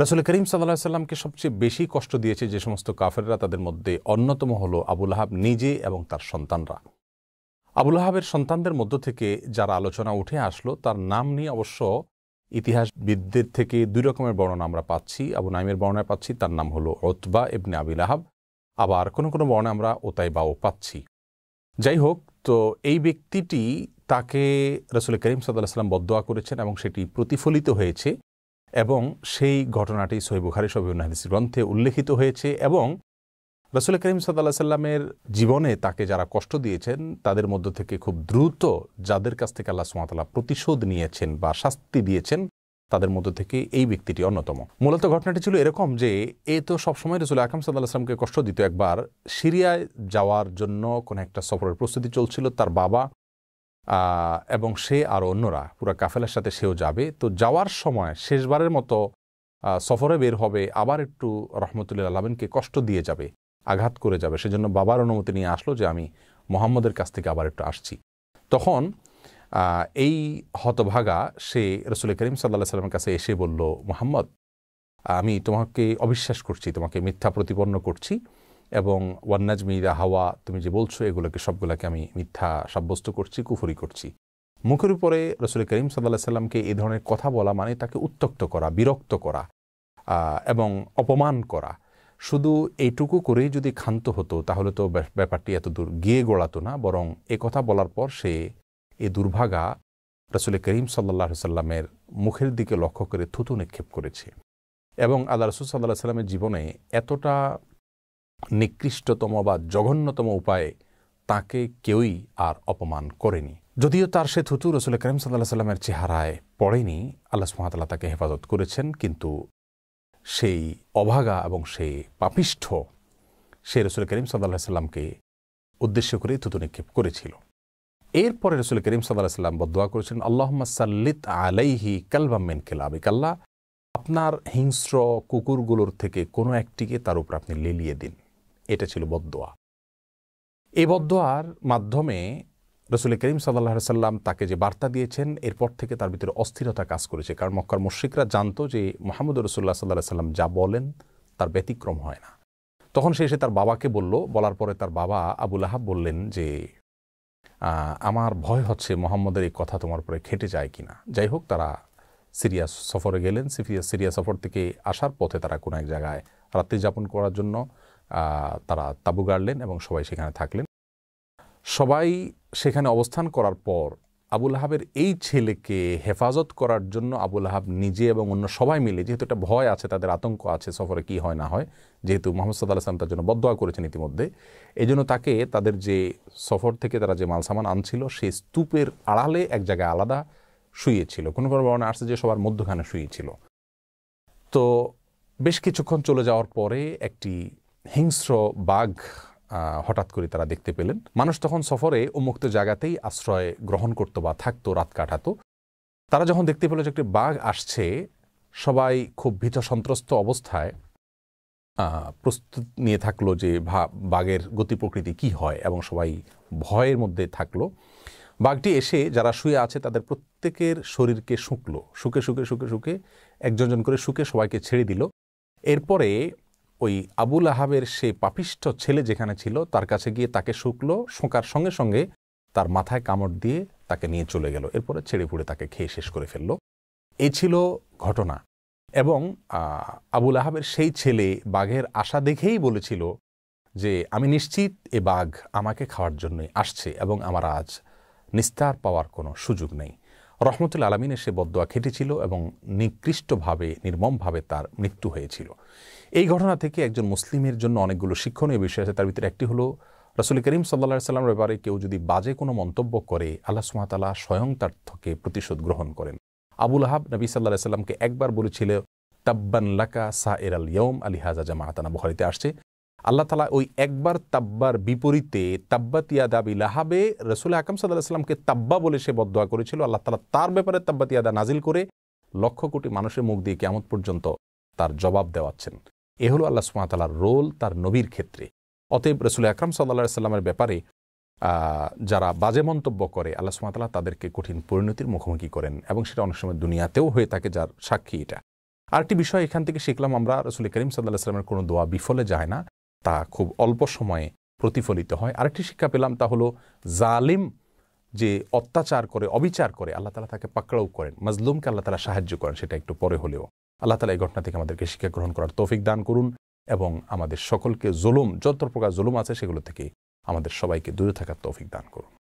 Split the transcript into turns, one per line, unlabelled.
রাসুল করিম সাল্লাহ সাল্লামকে সবচেয়ে বেশি কষ্ট দিয়েছে যে সমস্ত কাফেররা তাদের মধ্যে অন্যতম হল আবুল আহাব নিজে এবং তার সন্তানরা আবুল আহাবের সন্তানদের মধ্য থেকে যারা আলোচনা উঠে আসলো তার নাম নিয়ে অবশ্য ইতিহাসবিদদের থেকে দুই রকমের বর্ণনা আমরা পাচ্ছি আবু নাইমের বর্ণায় পাচ্ছি তার নাম হলো ওতবা ইবনে আবিল আহাব আবার কোনো কোনো বর্ণে আমরা ওতাইবাও পাচ্ছি যাই হোক তো এই ব্যক্তিটি তাকে রসুল করিম সাদাল্লাহ সাল্লাম বদোয়া করেছেন এবং সেটি প্রতিফলিত হয়েছে এবং সেই ঘটনাটি সৈবুখারি সবিউল্লাহ হাদিস গ্রন্থে উল্লেখিত হয়েছে এবং রসুল করিম সাদাল্লাহ সাল্লামের জীবনে তাকে যারা কষ্ট দিয়েছেন তাদের মধ্য থেকে খুব দ্রুত যাদের কাছ থেকে আল্লাহ সুমাতাল্লাহ প্রতিশোধ নিয়েছেন বা শাস্তি দিয়েছেন তাদের মধ্য থেকে এই ব্যক্তিটি অন্যতম মূলত ঘটনাটি ছিল এরকম যে এ তো সবসময় রসুল আকাম সাদাল্লাহ আসলামকে কষ্ট দিত একবার সিরিয়ায় যাওয়ার জন্য কোনো একটা সফরের প্রস্তুতি চলছিল তার বাবা এবং সে আর অন্যরা পুরা কাফেলার সাথে সেও যাবে তো যাওয়ার সময় শেষবারের মতো সফরে বের হবে আবার একটু রহমতুল্লাহ আলমিনকে কষ্ট দিয়ে যাবে আঘাত করে যাবে সেজন্য বাবার অনুমতি নিয়ে আসলো যে আমি মোহাম্মদের কাছ থেকে আবার একটু আসছি তখন এই হতভাগা সে রসুল করিম সাল্লাহ সাল্লামের কাছে এসে বলল মোহাম্মদ আমি তোমাকে অবিশ্বাস করছি তোমাকে মিথ্যা প্রতিপন্ন করছি এবং ওয়ান্নাজমিদা হাওয়া তুমি যে বলছো এগুলোকে সবগুলোকে আমি মিথ্যা সাব্যস্ত করছি কুফরি করছি মুখের উপরে রসুল করিম সাল্লাহ সাল্লামকে এই ধরনের কথা বলা মানে তাকে উত্তক্ত করা বিরক্ত করা এবং অপমান করা শুধু এইটুকু করেই যদি ক্ষান্ত হতো তাহলে তো ব্যাপারটি এত দূর গিয়ে গোড়াতো না বরং এ কথা বলার পর সে এ দুর্ভাগা রসুল করিম সাল্লা সাল্লামের মুখের দিকে লক্ষ্য করে থুতু নিক্ষেপ করেছে এবং আল্লাহ রসুল সাল্লাহ সাল্লামের জীবনে এতটা নিকৃষ্টতম বা জঘন্যতম উপায়ে তাকে কেউই আর অপমান করেনি যদিও তার সে থুতু রসুল করিম সাল্লাহ সাল্লামের চেহারায় পড়েনি আল্লাহ সুহাতাল্লাহ তাকে হেফাজত করেছেন কিন্তু সেই অভাগা এবং সেই পাপিষ্ঠ সে রসুল করিম সাল্লাহ সাল্লামকে উদ্দেশ্য করে থুতু নিক্ষেপ করেছিল এরপরে রসুল করিম সাল্লাহ সাল্লাম বদোয়া করেছেন আল্লাহম্মা সাল্লিত আলাইহি কালবাম্মেন কেলাবিক আল্লাহ আপনার হিংস্র কুকুরগুলোর থেকে কোনো একটিকে তার উপর আপনি লিলিয়ে দিন এটা ছিল বদোয়া এই বদোয়ার মাধ্যমে রসুল করিম সাল্লা সাল্লাম তাকে যে বার্তা দিয়েছেন এরপর থেকে তার ভিতরে অস্থিরতা কাজ করেছে কারণ মক্কার মুশ্রিকরা জানতো যে মোহাম্মদ রসুল্লাহ সাল্লাহ সাল্লাম যা বলেন তার ব্যতিক্রম হয় না তখন সে এসে তার বাবাকে বলল বলার পরে তার বাবা আবুল আহাব বললেন যে আমার ভয় হচ্ছে মোহাম্মদের এই কথা তোমার পরে খেটে যায় কিনা যাই হোক তারা সিরিয়া সফরে গেলেন সিফিয়া সিরিয়া সফর থেকে আসার পথে তারা কোনো এক জায়গায় রাত্রি যাপন করার জন্য তারা তাবু গাড়লেন এবং সবাই সেখানে থাকলেন সবাই সেখানে অবস্থান করার পর আবুল হাবের এই ছেলেকে হেফাজত করার জন্য আবুল আহাব নিজে এবং অন্য সবাই মিলে যেহেতু একটা ভয় আছে তাদের আতঙ্ক আছে সফরে কি হয় না হয় যেহেতু মোহাম্মদ সাদ আলাম তার জন্য বদয়া করেছেন ইতিমধ্যে এই জন্য তাকে তাদের যে সফর থেকে তারা যে মালসামান আনছিল সেই স্তূপের আড়ালে এক জায়গায় আলাদা শুয়েছিল কোনো কোনো বর্ণনা আসছে যে সবার মধ্যখানে শুয়েছিল তো বেশ কিছুক্ষণ চলে যাওয়ার পরে একটি হিংস্র বাঘ হঠাৎ করে তারা দেখতে পেলেন মানুষ তখন সফরে উন্মুক্ত জায়গাতেই আশ্রয় গ্রহণ করতো বা থাকতো রাত কাটাতো তারা যখন দেখতে পেল যে একটি বাঘ আসছে সবাই খুব ভীত সন্ত্রস্ত অবস্থায় প্রস্তুত নিয়ে থাকলো যে বাঘের গতি প্রকৃতি কী হয় এবং সবাই ভয়ের মধ্যে থাকলো বাঘটি এসে যারা শুয়ে আছে তাদের প্রত্যেকের শরীরকে শুকলো শুকে শুকে শুকে শুকে একজন জন করে শুকে সবাইকে ছেড়ে দিল এরপরে ওই আবুল আহাবের সে পাপিষ্ঠ ছেলে যেখানে ছিল তার কাছে গিয়ে তাকে শুকলো শোঁকার সঙ্গে সঙ্গে তার মাথায় কামড় দিয়ে তাকে নিয়ে চলে গেল এরপরে ছেড়ে পুড়ে তাকে খেয়ে শেষ করে ফেলল এ ছিল ঘটনা এবং আবুল আহাবের সেই ছেলে বাঘের আশা দেখেই বলেছিল যে আমি নিশ্চিত এ বাঘ আমাকে খাওয়ার জন্যই আসছে এবং আমার আজ নিস্তার পাওয়ার কোনো সুযোগ নেই রহমতুল আলমিনের সে বদোয়া খেটেছিল এবং নিকৃষ্টভাবে নির্মমভাবে তার মৃত্যু হয়েছিল এই ঘটনা থেকে একজন মুসলিমের জন্য অনেকগুলো শিক্ষণীয় বিষয় আছে তার ভিতরে একটি হলো রাসুল করিম সাল্লা সাল্লামের ব্যাপারে কেউ যদি বাজে কোনো মন্তব্য করে আল্লাহ সুমাতালা স্বয়ং তার থেকে প্রতিশোধ গ্রহণ করেন আবুল আহাব নবী সাল্লাহ সাল্লামকে একবার বলেছিল তাব্বান লাকা সা এর আল ইয়ম আলী হাজা জামাহাতানা বহারিতে আসছে আল্লাহ তালা ওই একবার তাব্বার বিপরীতে তাব্বাতিয়া দাবি লাহাবে রসুল আকাম সাল্লাহ সাল্লামকে তাব্বা বলে সে বদয়া করেছিল আল্লাহ তালা তার ব্যাপারে তাব্বাতিয়াদা নাজিল করে লক্ষ কোটি মানুষের মুখ দিয়ে কেমন পর্যন্ত তার জবাব দেওয়াচ্ছেন এ হলো আল্লাহ সুমাতালার রোল তার নবীর ক্ষেত্রে অতএব রসুল আকরাম সাল্লা সাল্লামের ব্যাপারে যারা বাজে মন্তব্য করে আল্লাহ সুমাতালা তাদেরকে কঠিন পরিণতির মুখোমুখি করেন এবং সেটা অনেক সময় দুনিয়াতেও হয়ে থাকে যার সাক্ষী এটা আরেকটি বিষয় এখান থেকে শিখলাম আমরা রসুল করিম সাল্লাহ সাল্লামের কোনো দোয়া বিফলে যায় না তা খুব অল্প সময়ে প্রতিফলিত হয় আরেকটি শিক্ষা পেলাম তা হলো জালিম যে অত্যাচার করে অবিচার করে আল্লাহ তালা তাকে পাকড়াও করেন মাজলুমকে আল্লাহ তালা সাহায্য করেন সেটা একটু পরে হলেও আল্লাহ তালা এই ঘটনা থেকে আমাদেরকে শিক্ষা গ্রহণ করার তৌফিক দান করুন এবং আমাদের সকলকে জুলুম যত প্রকার জুলুম আছে সেগুলো থেকে আমাদের সবাইকে দূরে থাকার তৌফিক দান করুন